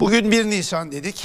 Bugün 1 Nisan dedik.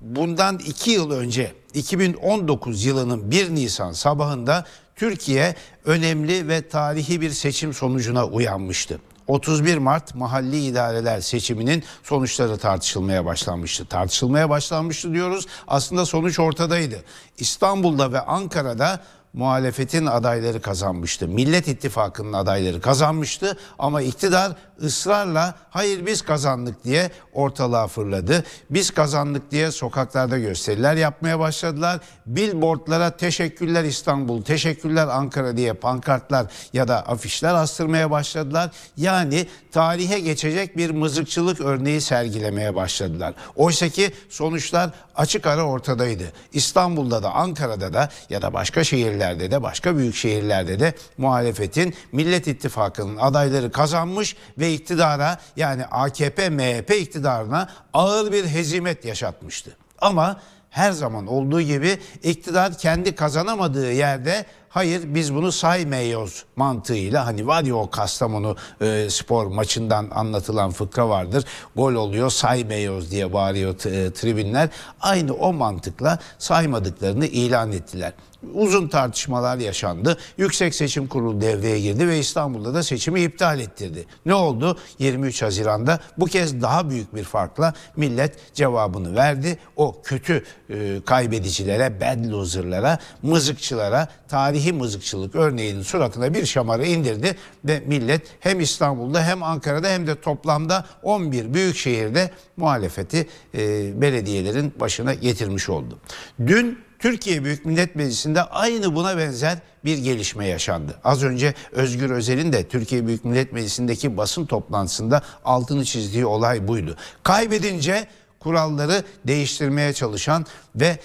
Bundan 2 yıl önce 2019 yılının 1 Nisan sabahında Türkiye önemli ve tarihi bir seçim sonucuna uyanmıştı. 31 Mart mahalli idareler seçiminin sonuçları tartışılmaya başlanmıştı. Tartışılmaya başlanmıştı diyoruz. Aslında sonuç ortadaydı. İstanbul'da ve Ankara'da muhalefetin adayları kazanmıştı. Millet İttifakı'nın adayları kazanmıştı ama iktidar ısrarla hayır biz kazandık diye ortalığa fırladı. Biz kazandık diye sokaklarda gösteriler yapmaya başladılar. Billboardlara teşekkürler İstanbul, teşekkürler Ankara diye pankartlar ya da afişler astırmaya başladılar. Yani tarihe geçecek bir mızıkçılık örneği sergilemeye başladılar. Oysa ki sonuçlar açık ara ortadaydı. İstanbul'da da Ankara'da da ya da başka şehirlerde ilçelerde de başka büyük şehirlerde de muhalefetin Millet İttifakı'nın adayları kazanmış ve iktidara yani AKP-MHP iktidarına ağır bir hezimet yaşatmıştı. Ama her zaman olduğu gibi iktidar kendi kazanamadığı yerde hayır biz bunu saymıyoruz mantığıyla hani var ya o Kastamonu e, spor maçından anlatılan fıkra vardır. Gol oluyor saymıyoruz diye bağırıyor e, tribünler. Aynı o mantıkla saymadıklarını ilan ettiler uzun tartışmalar yaşandı. Yüksek Seçim Kurulu devreye girdi ve İstanbul'da da seçimi iptal ettirdi. Ne oldu? 23 Haziran'da bu kez daha büyük bir farkla millet cevabını verdi. O kötü e, kaybedicilere, bad loser'lara, mızıkçılara, tarihi mızıkçılık örneğinin suratına bir şamarı indirdi ve millet hem İstanbul'da hem Ankara'da hem de toplamda 11 büyük şehirde muhalefeti e, belediyelerin başına getirmiş oldu. Dün Türkiye Büyük Millet Meclisi'nde aynı buna benzer bir gelişme yaşandı. Az önce Özgür Özel'in de Türkiye Büyük Millet Meclisi'ndeki basın toplantısında altını çizdiği olay buydu. Kaybedince kuralları değiştirmeye çalışan ve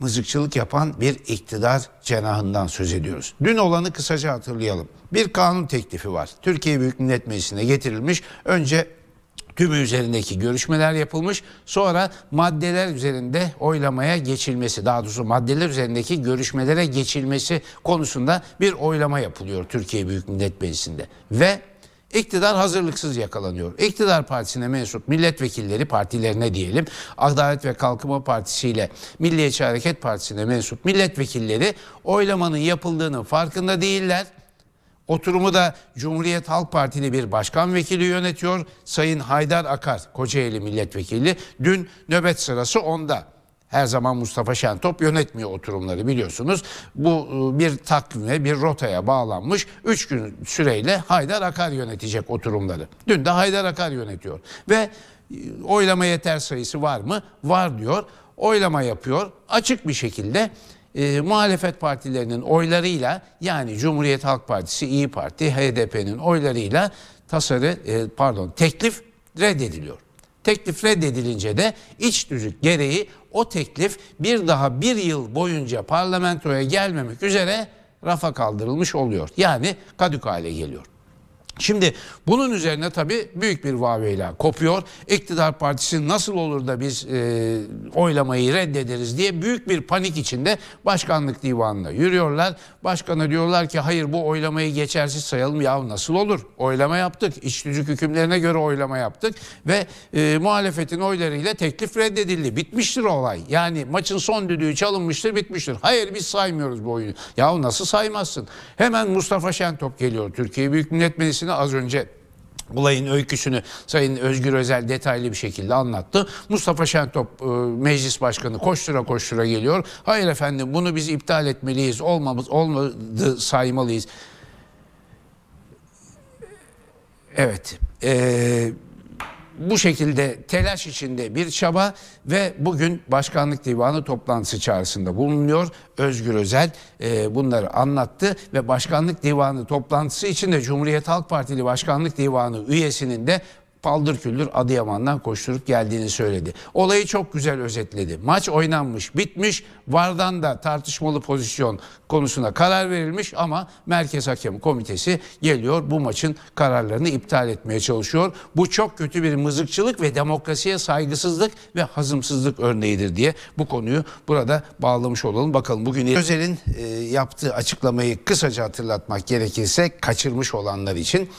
mızıkçılık yapan bir iktidar cenahından söz ediyoruz. Dün olanı kısaca hatırlayalım. Bir kanun teklifi var. Türkiye Büyük Millet Meclisi'ne getirilmiş. Önce tümü üzerindeki görüşmeler yapılmış. Sonra maddeler üzerinde oylamaya geçilmesi, daha doğrusu maddeler üzerindeki görüşmelere geçilmesi konusunda bir oylama yapılıyor Türkiye Büyük Millet Meclisi'nde. Ve iktidar hazırlıksız yakalanıyor. İktidar partisine mensup milletvekilleri partilerine diyelim Adalet ve Kalkınma Partisi ile Milliyetçi Hareket Partisi'ne mensup milletvekilleri oylamanın yapıldığının farkında değiller Oturumu da Cumhuriyet Halk Partili bir başkan vekili yönetiyor. Sayın Haydar Akar, Kocaeli milletvekili. Dün nöbet sırası onda. Her zaman Mustafa Şentop yönetmiyor oturumları biliyorsunuz. Bu e, bir takvime, bir rotaya bağlanmış. Üç gün süreyle Haydar Akar yönetecek oturumları. Dün de Haydar Akar yönetiyor. Ve e, oylama yeter sayısı var mı? Var diyor. Oylama yapıyor. Açık bir şekilde e, muhalefet partilerinin oylarıyla yani Cumhuriyet Halk Partisi, İyi Parti, HDP'nin oylarıyla tasarı e, pardon teklif reddediliyor. Teklif reddedilince de iç düzük gereği o teklif bir daha bir yıl boyunca parlamentoya gelmemek üzere rafa kaldırılmış oluyor. Yani kadük hale geliyor. Şimdi bunun üzerine tabii büyük bir vaveyla kopuyor. İktidar partisi nasıl olur da biz e, oylamayı reddederiz diye büyük bir panik içinde başkanlık divanına yürüyorlar. Başkana diyorlar ki hayır bu oylamayı geçersiz sayalım. Ya nasıl olur? Oylama yaptık. İçtücük hükümlerine göre oylama yaptık. Ve e, muhalefetin oylarıyla teklif reddedildi. Bitmiştir olay. Yani maçın son düdüğü çalınmıştır bitmiştir. Hayır biz saymıyoruz bu oyunu. Ya nasıl saymazsın? Hemen Mustafa Şentop geliyor Türkiye Büyük Millet Meclisi Partisi'ne az önce olayın öyküsünü Sayın Özgür Özel detaylı bir şekilde anlattı. Mustafa Şentop e, meclis başkanı koştura koştura geliyor. Hayır efendim bunu biz iptal etmeliyiz. Olmamız olmadı saymalıyız. Evet. Eee bu şekilde telaş içinde bir çaba ve bugün Başkanlık Divanı toplantısı çağrısında bulunuyor. Özgür Özel e, bunları anlattı ve Başkanlık Divanı toplantısı içinde Cumhuriyet Halk Partili Başkanlık Divanı üyesinin de paldır küldür Adıyaman'dan koşturup geldiğini söyledi. Olayı çok güzel özetledi. Maç oynanmış, bitmiş. Vardan da tartışmalı pozisyon konusuna karar verilmiş ama Merkez Hakem Komitesi geliyor bu maçın kararlarını iptal etmeye çalışıyor. Bu çok kötü bir mızıkçılık ve demokrasiye saygısızlık ve hazımsızlık örneğidir diye bu konuyu burada bağlamış olalım. Bakalım bugün Özel'in e, yaptığı açıklamayı kısaca hatırlatmak gerekirse kaçırmış olanlar için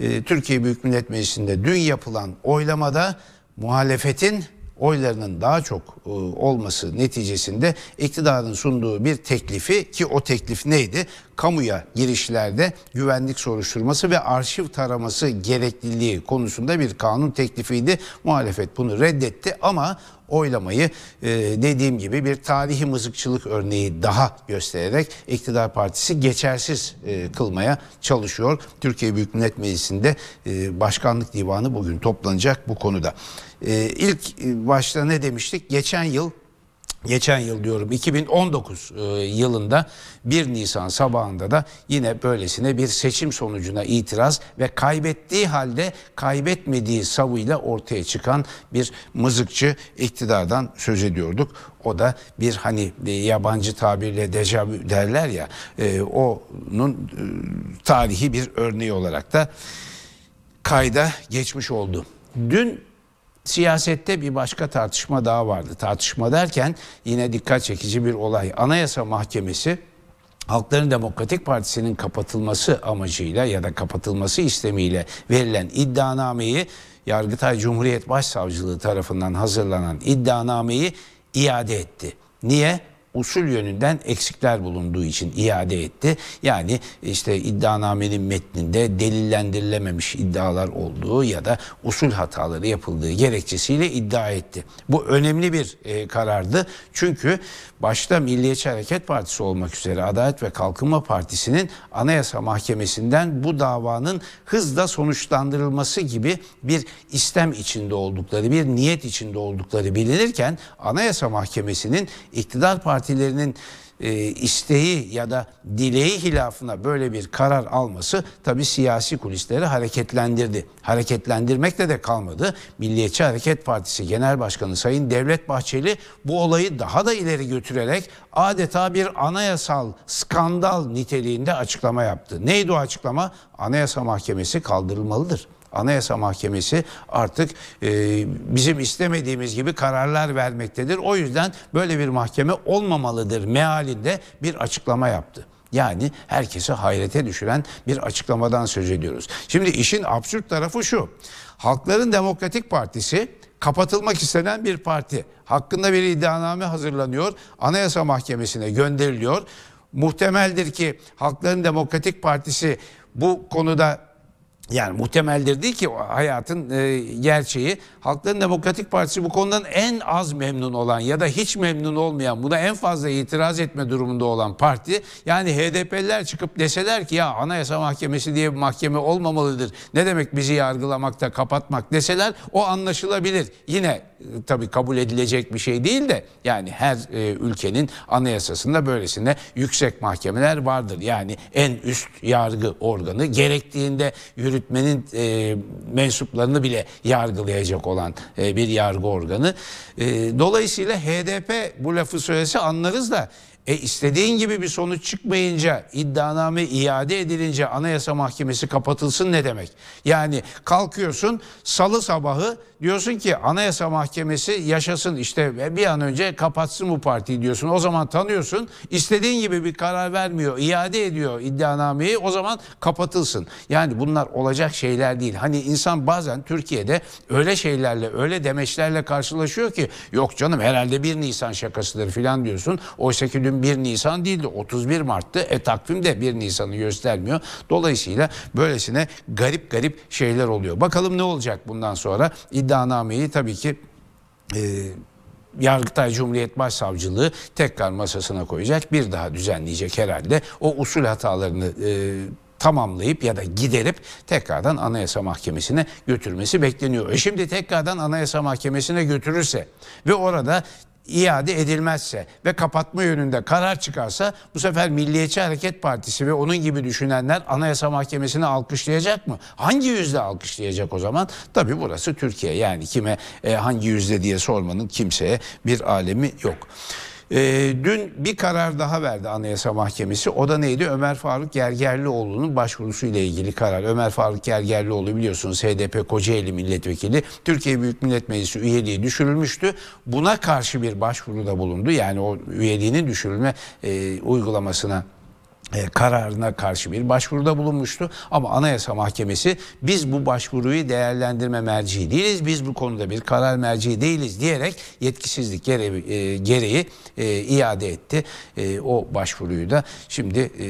ee, Türkiye Büyük Millet Meclisi'nde dün yapılan oylamada muhalefetin oylarının daha çok e, olması neticesinde iktidarın sunduğu bir teklifi ki o teklif neydi? kamuya girişlerde güvenlik soruşturması ve arşiv taraması gerekliliği konusunda bir kanun teklifiydi. Muhalefet bunu reddetti ama oylamayı e, dediğim gibi bir tarihi mızıkçılık örneği daha göstererek iktidar partisi geçersiz e, kılmaya çalışıyor. Türkiye Büyük Millet Meclisi'nde e, başkanlık divanı bugün toplanacak bu konuda. E, ilk e, başta ne demiştik? Geçen yıl geçen yıl diyorum 2019 e, yılında 1 Nisan sabahında da yine böylesine bir seçim sonucuna itiraz ve kaybettiği halde kaybetmediği savıyla ortaya çıkan bir mızıkçı iktidardan söz ediyorduk. O da bir hani e, yabancı tabirle dejavü derler ya e, onun tarihi bir örneği olarak da kayda geçmiş oldu. Dün Siyasette bir başka tartışma daha vardı. Tartışma derken yine dikkat çekici bir olay. Anayasa Mahkemesi Halkların Demokratik Partisi'nin kapatılması amacıyla ya da kapatılması istemiyle verilen iddianameyi Yargıtay Cumhuriyet Başsavcılığı tarafından hazırlanan iddianameyi iade etti. Niye? usul yönünden eksikler bulunduğu için iade etti. Yani işte iddianamenin metninde delillendirilememiş iddialar olduğu ya da usul hataları yapıldığı gerekçesiyle iddia etti. Bu önemli bir e, karardı. Çünkü başta Milliyetçi Hareket Partisi olmak üzere Adalet ve Kalkınma Partisi'nin Anayasa Mahkemesi'nden bu davanın hızla sonuçlandırılması gibi bir istem içinde oldukları, bir niyet içinde oldukları bilinirken Anayasa Mahkemesi'nin iktidar partisi partilerinin e, isteği ya da dileği hilafına böyle bir karar alması tabi siyasi kulisleri hareketlendirdi. Hareketlendirmekle de kalmadı. Milliyetçi Hareket Partisi Genel Başkanı Sayın Devlet Bahçeli bu olayı daha da ileri götürerek adeta bir anayasal skandal niteliğinde açıklama yaptı. Neydi o açıklama? Anayasa Mahkemesi kaldırılmalıdır. Anayasa Mahkemesi artık e, bizim istemediğimiz gibi kararlar vermektedir. O yüzden böyle bir mahkeme olmamalıdır mealinde bir açıklama yaptı. Yani herkesi hayrete düşüren bir açıklamadan söz ediyoruz. Şimdi işin absürt tarafı şu. Halkların Demokratik Partisi kapatılmak istenen bir parti. Hakkında bir iddianame hazırlanıyor. Anayasa Mahkemesi'ne gönderiliyor. Muhtemeldir ki Halkların Demokratik Partisi bu konuda yani muhtemeldir değil ki hayatın e, gerçeği. Halkların Demokratik Partisi bu konudan en az memnun olan ya da hiç memnun olmayan, buna en fazla itiraz etme durumunda olan parti. Yani HDP'liler çıkıp deseler ki ya Anayasa Mahkemesi diye bir mahkeme olmamalıdır. Ne demek bizi yargılamakta, kapatmak deseler o anlaşılabilir. Yine tabii kabul edilecek bir şey değil de yani her e, ülkenin anayasasında böylesine yüksek mahkemeler vardır. Yani en üst yargı organı gerektiğinde yürütmenin e, mensuplarını bile yargılayacak olan e, bir yargı organı. E, dolayısıyla HDP bu lafı söylese anlarız da e istediğin gibi bir sonuç çıkmayınca iddianame iade edilince Anayasa Mahkemesi kapatılsın ne demek? Yani kalkıyorsun salı sabahı Diyorsun ki Anayasa Mahkemesi yaşasın işte bir an önce kapatsın bu partiyi diyorsun. O zaman tanıyorsun. İstediğin gibi bir karar vermiyor. iade ediyor iddianameyi. O zaman kapatılsın. Yani bunlar olacak şeyler değil. Hani insan bazen Türkiye'de öyle şeylerle, öyle demeçlerle karşılaşıyor ki yok canım herhalde 1 Nisan şakasıdır filan diyorsun. Oysa ki dün 1 Nisan değildi. 31 Mart'tı. E takvim de 1 Nisan'ı göstermiyor. Dolayısıyla böylesine garip garip şeyler oluyor. Bakalım ne olacak bundan sonra? İddia iddianameyi tabii ki e, Yargıtay Cumhuriyet Başsavcılığı tekrar masasına koyacak. Bir daha düzenleyecek herhalde. O usul hatalarını e, tamamlayıp ya da giderip tekrardan Anayasa Mahkemesi'ne götürmesi bekleniyor. E şimdi tekrardan Anayasa Mahkemesi'ne götürürse ve orada iade edilmezse ve kapatma yönünde karar çıkarsa bu sefer Milliyetçi Hareket Partisi ve onun gibi düşünenler Anayasa Mahkemesi'ni alkışlayacak mı? Hangi yüzde alkışlayacak o zaman? Tabi burası Türkiye yani kime e, hangi yüzde diye sormanın kimseye bir alemi yok. E, dün bir karar daha verdi Anayasa Mahkemesi. O da neydi? Ömer Faruk Gergerlioğlu'nun başvurusuyla ilgili karar. Ömer Faruk Gergerlioğlu biliyorsunuz HDP Kocaeli Milletvekili. Türkiye Büyük Millet Meclisi üyeliği düşürülmüştü. Buna karşı bir başvuruda bulundu. Yani o üyeliğinin düşürülme e, uygulamasına e, kararına karşı bir başvuruda bulunmuştu. Ama Anayasa Mahkemesi biz bu başvuruyu değerlendirme merci değiliz, biz bu konuda bir karar merci değiliz diyerek yetkisizlik gereği, e, gereği e, iade etti. E, o başvuruyu da şimdi e,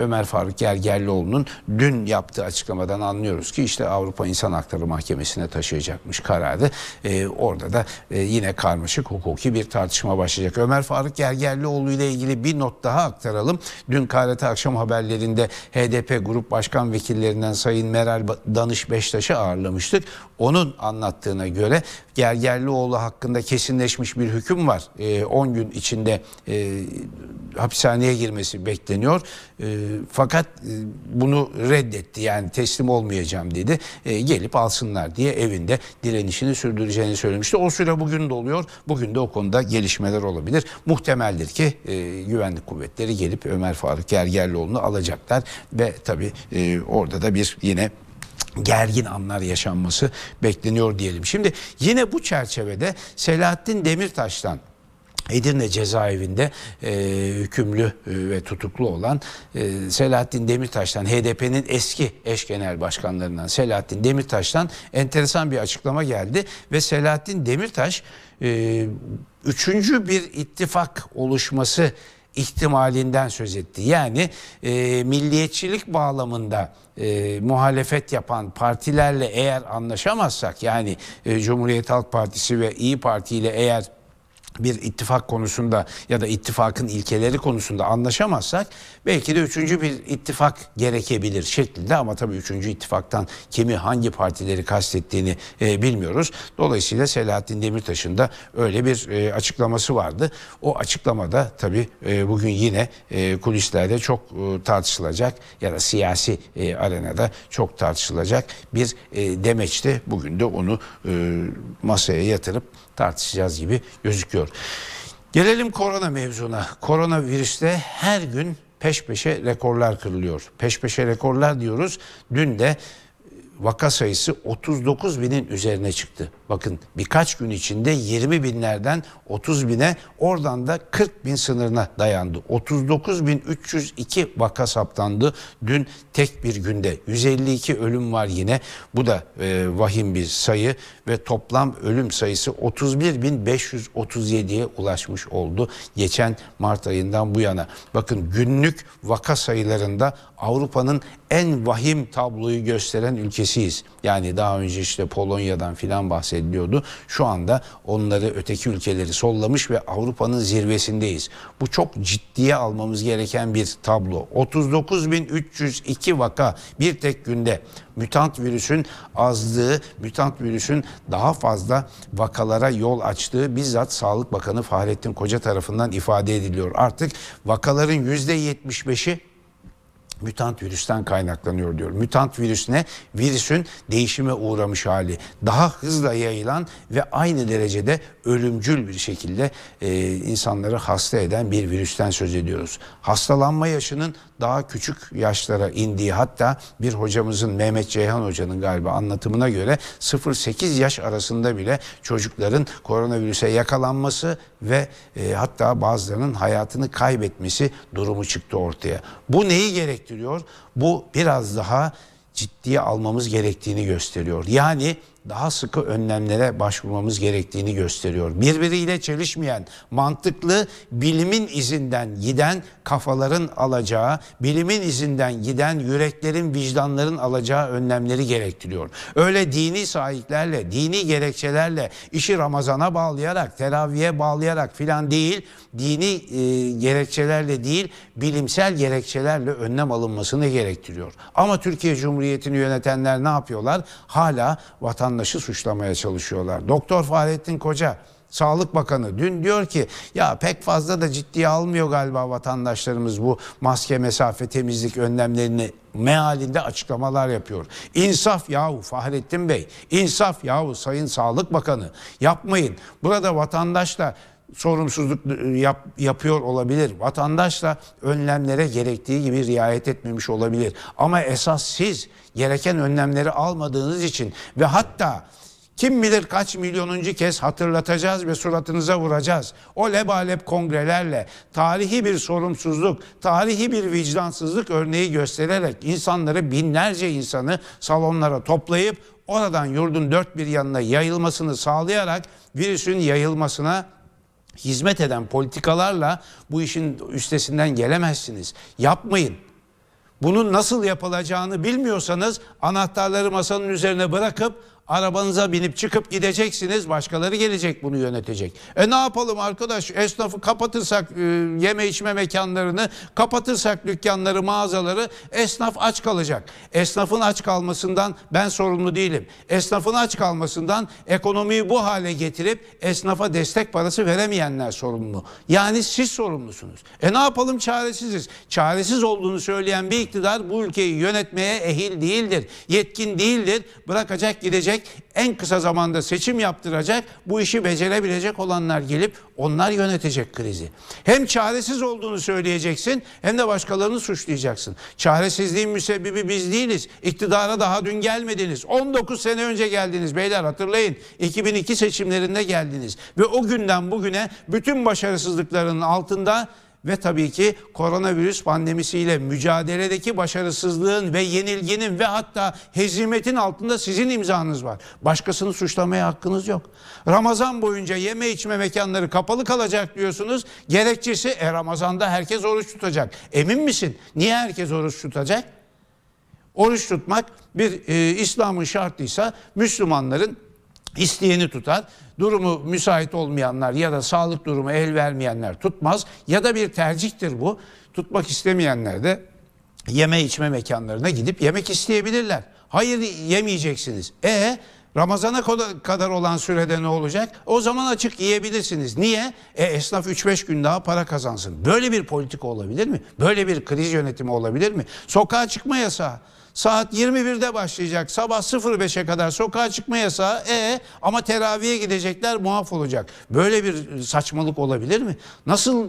Ömer Faruk Gergerlioğlu'nun dün yaptığı açıklamadan anlıyoruz ki işte Avrupa İnsan Hakları Mahkemesi'ne taşıyacakmış kararı. E, orada da e, yine karmaşık hukuki bir tartışma başlayacak. Ömer Faruk Gergerlioğlu ile ilgili bir not daha aktaralım. Dün karar ziyarete akşam haberlerinde HDP Grup Başkan Vekillerinden Sayın Meral Danış Beştaş'ı ağırlamıştık. Onun anlattığına göre Gergerlioğlu hakkında kesinleşmiş bir hüküm var. 10 e, ee, gün içinde e, hapishaneye girmesi bekleniyor. E, fakat e, bunu reddetti yani teslim olmayacağım dedi. E, gelip alsınlar diye evinde direnişini sürdüreceğini söylemişti. O süre bugün doluyor. Bugün de o konuda gelişmeler olabilir. Muhtemeldir ki e, güvenlik kuvvetleri gelip Ömer Faruk Gergerlioğlu'nu alacaklar ve tabii e, orada da bir yine gergin anlar yaşanması bekleniyor diyelim. Şimdi yine bu çerçevede Selahattin Demirtaş'tan Edirne cezaevinde e, hükümlü e, ve tutuklu olan e, Selahattin Demirtaş'tan HDP'nin eski eş genel başkanlarından Selahattin Demirtaş'tan enteresan bir açıklama geldi ve Selahattin Demirtaş e, üçüncü bir ittifak oluşması ihtimalinden söz etti. Yani e, milliyetçilik bağlamında e, muhalefet yapan partilerle eğer anlaşamazsak yani e, Cumhuriyet Halk Partisi ve İyi Parti ile eğer bir ittifak konusunda ya da ittifakın ilkeleri konusunda anlaşamazsak belki de üçüncü bir ittifak gerekebilir şeklinde ama tabii üçüncü ittifaktan kimi hangi partileri kastettiğini e, bilmiyoruz. Dolayısıyla Selahattin Demirtaş'ın da öyle bir e, açıklaması vardı. O açıklamada tabii e, bugün yine e, kulislerde çok e, tartışılacak ya da siyasi e, arenada çok tartışılacak bir e, demeçti. Bugün de onu e, masaya yatırıp tartışacağız gibi gözüküyor. Gelelim korona mevzuna. Korona Koronavirüste her gün peş peşe rekorlar kırılıyor. Peş peşe rekorlar diyoruz. Dün de vaka sayısı 39 binin üzerine çıktı. Bakın birkaç gün içinde 20 binlerden 30 bine oradan da 40 bin sınırına dayandı. 39.302 vaka saptandı dün tek bir günde. 152 ölüm var yine bu da e, vahim bir sayı ve toplam ölüm sayısı 31.537'ye ulaşmış oldu geçen Mart ayından bu yana. Bakın günlük vaka sayılarında Avrupa'nın en vahim tabloyu gösteren ülkesiyiz. Yani daha önce işte Polonya'dan filan bahsediliyordu. Şu anda onları öteki ülkeleri sollamış ve Avrupa'nın zirvesindeyiz. Bu çok ciddiye almamız gereken bir tablo. 39.302 vaka bir tek günde Mutant virüsün azlığı, mutant virüsün daha fazla vakalara yol açtığı bizzat Sağlık Bakanı Fahrettin Koca tarafından ifade ediliyor. Artık vakaların %75'i mutant virüsten kaynaklanıyor diyor. Mutant virüs ne? Virüsün değişime uğramış hali. Daha hızla yayılan ve aynı derecede ölümcül bir şekilde e, insanları hasta eden bir virüsten söz ediyoruz. Hastalanma yaşının daha küçük yaşlara indiği hatta bir hocamızın Mehmet Ceyhan hocanın galiba anlatımına göre 0-8 yaş arasında bile çocukların koronavirüse yakalanması ve e, hatta bazılarının hayatını kaybetmesi durumu çıktı ortaya. Bu neyi gerektiriyor? Bu biraz daha ciddiye almamız gerektiğini gösteriyor. Yani daha sıkı önlemlere başvurmamız gerektiğini gösteriyor. Birbiriyle çelişmeyen, mantıklı, bilimin izinden giden kafaların alacağı, bilimin izinden giden yüreklerin, vicdanların alacağı önlemleri gerektiriyor. Öyle dini sahiplerle, dini gerekçelerle işi Ramazan'a bağlayarak, teraviye bağlayarak filan değil, dini e, gerekçelerle değil, bilimsel gerekçelerle önlem alınmasını gerektiriyor. Ama Türkiye Cumhuriyeti'ni yönetenler ne yapıyorlar? Hala vatan vatandaşı suçlamaya çalışıyorlar. Doktor Fahrettin Koca Sağlık Bakanı dün diyor ki ya pek fazla da ciddiye almıyor galiba vatandaşlarımız bu maske mesafe temizlik önlemlerini mealinde açıklamalar yapıyor. İnsaf yahu Fahrettin Bey, insaf yahu Sayın Sağlık Bakanı yapmayın. Burada vatandaşla sorumsuzluk e, yap, yapıyor olabilir. Vatandaş da önlemlere gerektiği gibi riayet etmemiş olabilir. Ama esas siz gereken önlemleri almadığınız için ve hatta kim bilir kaç milyonuncu kez hatırlatacağız ve suratınıza vuracağız. O lebalep kongrelerle tarihi bir sorumsuzluk, tarihi bir vicdansızlık örneği göstererek insanları binlerce insanı salonlara toplayıp oradan yurdun dört bir yanına yayılmasını sağlayarak virüsün yayılmasına hizmet eden politikalarla bu işin üstesinden gelemezsiniz. Yapmayın. Bunun nasıl yapılacağını bilmiyorsanız anahtarları masanın üzerine bırakıp Arabanıza binip çıkıp gideceksiniz. Başkaları gelecek bunu yönetecek. E ne yapalım arkadaş? Esnafı kapatırsak e, yeme içme mekanlarını, kapatırsak dükkanları, mağazaları esnaf aç kalacak. Esnafın aç kalmasından ben sorumlu değilim. Esnafın aç kalmasından ekonomiyi bu hale getirip esnafa destek parası veremeyenler sorumlu. Yani siz sorumlusunuz. E ne yapalım çaresiziz. Çaresiz olduğunu söyleyen bir iktidar bu ülkeyi yönetmeye ehil değildir. Yetkin değildir. Bırakacak gidecek gelecek, en kısa zamanda seçim yaptıracak, bu işi becerebilecek olanlar gelip onlar yönetecek krizi. Hem çaresiz olduğunu söyleyeceksin hem de başkalarını suçlayacaksın. Çaresizliğin müsebbibi biz değiliz. İktidara daha dün gelmediniz. 19 sene önce geldiniz beyler hatırlayın. 2002 seçimlerinde geldiniz ve o günden bugüne bütün başarısızlıkların altında ve tabii ki koronavirüs pandemisiyle mücadeledeki başarısızlığın ve yenilginin ve hatta hezimetin altında sizin imzanız var. Başkasını suçlamaya hakkınız yok. Ramazan boyunca yeme içme mekanları kapalı kalacak diyorsunuz. Gerekçesi e, Ramazan'da herkes oruç tutacak. Emin misin? Niye herkes oruç tutacak? Oruç tutmak bir e, İslam'ın şartıysa Müslümanların isteyeni tutar. Durumu müsait olmayanlar ya da sağlık durumu el vermeyenler tutmaz. Ya da bir tercihtir bu. Tutmak istemeyenler de yeme içme mekanlarına gidip yemek isteyebilirler. Hayır yemeyeceksiniz. E Ramazana kadar olan sürede ne olacak? O zaman açık yiyebilirsiniz. Niye? E, esnaf 3-5 gün daha para kazansın. Böyle bir politika olabilir mi? Böyle bir kriz yönetimi olabilir mi? Sokağa çıkma yasağı. Saat 21'de başlayacak. Sabah 05'e kadar sokağa çıkma yasağı. E ama teraviye gidecekler muaf olacak. Böyle bir e, saçmalık olabilir mi? Nasıl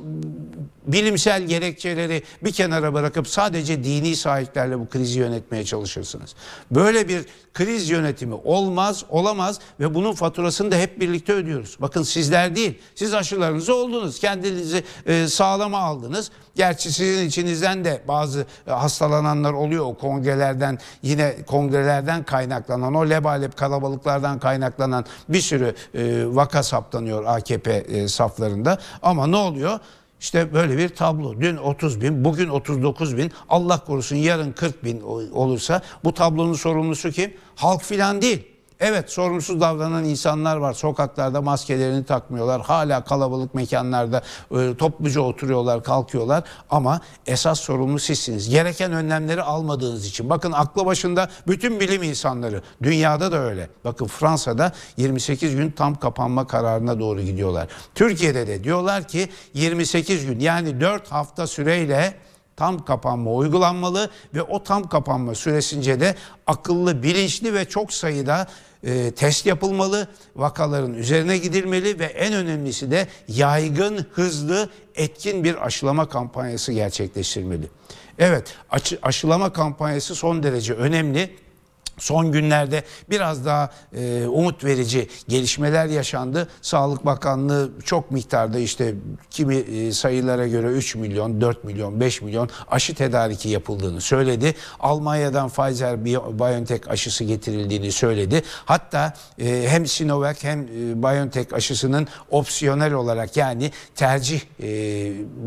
bilimsel gerekçeleri bir kenara bırakıp sadece dini sahiplerle bu krizi yönetmeye çalışırsınız? Böyle bir kriz yönetimi olmaz, olamaz ve bunun faturasını da hep birlikte ödüyoruz. Bakın sizler değil, siz aşılarınız oldunuz, kendinizi e, sağlama aldınız. Gerçi sizin içinizden de bazı e, hastalananlar oluyor o kongreler şeylerden yine kongrelerden kaynaklanan o lebalep kalabalıklardan kaynaklanan bir sürü e, vaka saptanıyor AKP e, saflarında. Ama ne oluyor? İşte böyle bir tablo. Dün 30 bin, bugün 39 bin, Allah korusun yarın 40 bin olursa bu tablonun sorumlusu kim? Halk filan değil. Evet sorumsuz davranan insanlar var. Sokaklarda maskelerini takmıyorlar. Hala kalabalık mekanlarda e, topluca oturuyorlar, kalkıyorlar. Ama esas sorumlu sizsiniz. Gereken önlemleri almadığınız için. Bakın aklı başında bütün bilim insanları. Dünyada da öyle. Bakın Fransa'da 28 gün tam kapanma kararına doğru gidiyorlar. Türkiye'de de diyorlar ki 28 gün yani 4 hafta süreyle tam kapanma uygulanmalı ve o tam kapanma süresince de akıllı, bilinçli ve çok sayıda e, test yapılmalı, vakaların üzerine gidilmeli ve en önemlisi de yaygın, hızlı, etkin bir aşılama kampanyası gerçekleştirmeli. Evet, aşılama kampanyası son derece önemli. Son günlerde biraz daha e, umut verici gelişmeler yaşandı. Sağlık Bakanlığı çok miktarda işte kimi e, sayılara göre 3 milyon, 4 milyon, 5 milyon aşı tedariki yapıldığını söyledi. Almanya'dan Pfizer BioNTech aşısı getirildiğini söyledi. Hatta e, hem Sinovac hem e, BioNTech aşısının opsiyonel olarak yani tercih e,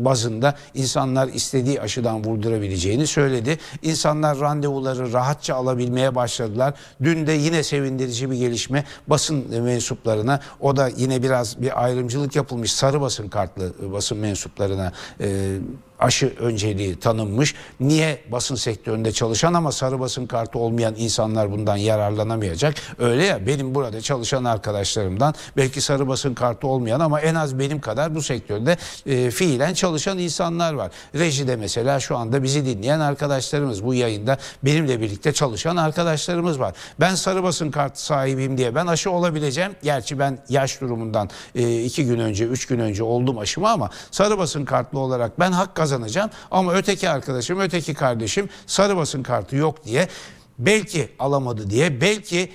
bazında insanlar istediği aşıdan vurdurabileceğini söyledi. İnsanlar randevuları rahatça alabilmeye başladı başladılar. Dün de yine sevindirici bir gelişme basın mensuplarına o da yine biraz bir ayrımcılık yapılmış sarı basın kartlı basın mensuplarına e, aşı önceliği tanınmış. Niye basın sektöründe çalışan ama sarı basın kartı olmayan insanlar bundan yararlanamayacak? Öyle ya benim burada çalışan arkadaşlarımdan belki sarı basın kartı olmayan ama en az benim kadar bu sektörde e, fiilen çalışan insanlar var. Rejide mesela şu anda bizi dinleyen arkadaşlarımız bu yayında benimle birlikte çalışan arkadaşlarımız var. Ben sarı basın kartı sahibiyim diye ben aşı olabileceğim. Gerçi ben yaş durumundan e, iki gün önce, üç gün önce oldum aşımı ama sarı basın kartlı olarak ben hak kazanacağım. Ama öteki arkadaşım, öteki kardeşim sarı basın kartı yok diye belki alamadı diye, belki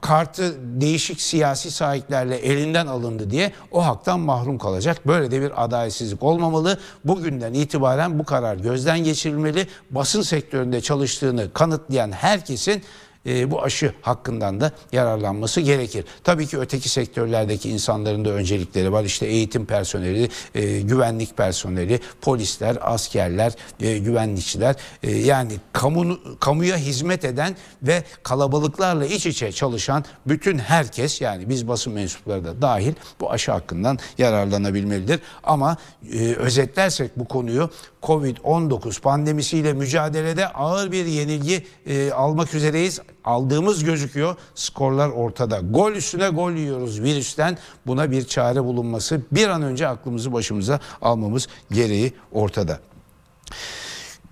kartı değişik siyasi sahiplerle elinden alındı diye o haktan mahrum kalacak. Böyle de bir adaletsizlik olmamalı. Bugünden itibaren bu karar gözden geçirilmeli. Basın sektöründe çalıştığını kanıtlayan herkesin e, bu aşı hakkından da yararlanması gerekir. Tabii ki öteki sektörlerdeki insanların da öncelikleri var. İşte eğitim personeli, e, güvenlik personeli, polisler, askerler, e, güvenlikçiler e, yani kamu, kamuya hizmet eden ve kalabalıklarla iç içe çalışan bütün herkes yani biz basın mensupları da dahil bu aşı hakkından yararlanabilmelidir. Ama e, özetlersek bu konuyu Covid-19 pandemisiyle mücadelede ağır bir yenilgi e, almak üzereyiz. Aldığımız gözüküyor. Skorlar ortada. Gol üstüne gol yiyoruz virüsten. Buna bir çare bulunması bir an önce aklımızı başımıza almamız gereği ortada.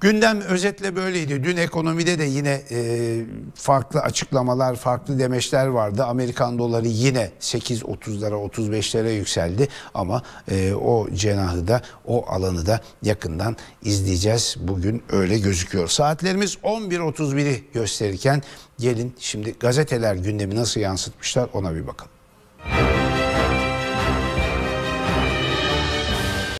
Gündem özetle böyleydi. Dün ekonomide de yine e, farklı açıklamalar, farklı demeçler vardı. Amerikan doları yine 8.30'lara, 35'lere yükseldi. Ama e, o cenahı da, o alanı da yakından izleyeceğiz. Bugün öyle gözüküyor. Saatlerimiz 11.31'i gösterirken gelin şimdi gazeteler gündemi nasıl yansıtmışlar ona bir bakalım.